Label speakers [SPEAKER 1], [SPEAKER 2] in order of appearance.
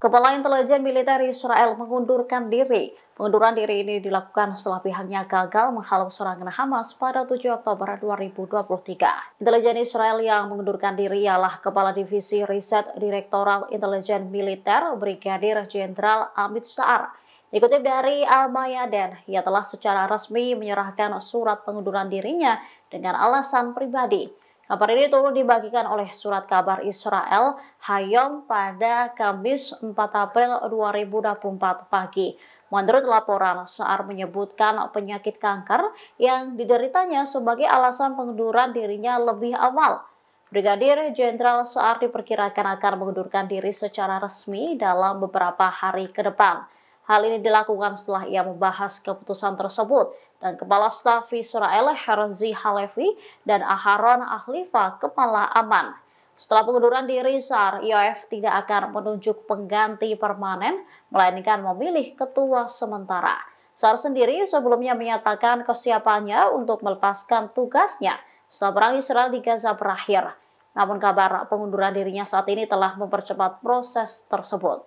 [SPEAKER 1] Kepala Intelijen Militer Israel mengundurkan diri. Pengunduran diri ini dilakukan setelah pihaknya gagal menghalau serangan Hamas pada 7 Oktober 2023. Intelijen Israel yang mengundurkan diri ialah Kepala Divisi Riset Direktoral Intelijen Militer Brigadir Jenderal Amit Sa'ar. Dikutip dari Al Mayaden, ia telah secara resmi menyerahkan surat pengunduran dirinya dengan alasan pribadi. Kabar ini turut dibagikan oleh Surat Kabar Israel Hayom pada Kamis 4 April 2024 pagi. Menurut laporan, Saar menyebutkan penyakit kanker yang dideritanya sebagai alasan pengunduran dirinya lebih awal. Brigadir Jenderal Saar diperkirakan akan mengundurkan diri secara resmi dalam beberapa hari ke depan. Hal ini dilakukan setelah ia membahas keputusan tersebut dan Kepala Staf Israel Herzi Halevi dan Aharon Ahlifa Kepala Aman. Setelah pengunduran diri Sar, IOF tidak akan menunjuk pengganti permanen, melainkan memilih ketua sementara. Sar sendiri sebelumnya menyatakan kesiapannya untuk melepaskan tugasnya setelah perang Israel di Gaza berakhir. Namun kabar pengunduran dirinya saat ini telah mempercepat proses tersebut.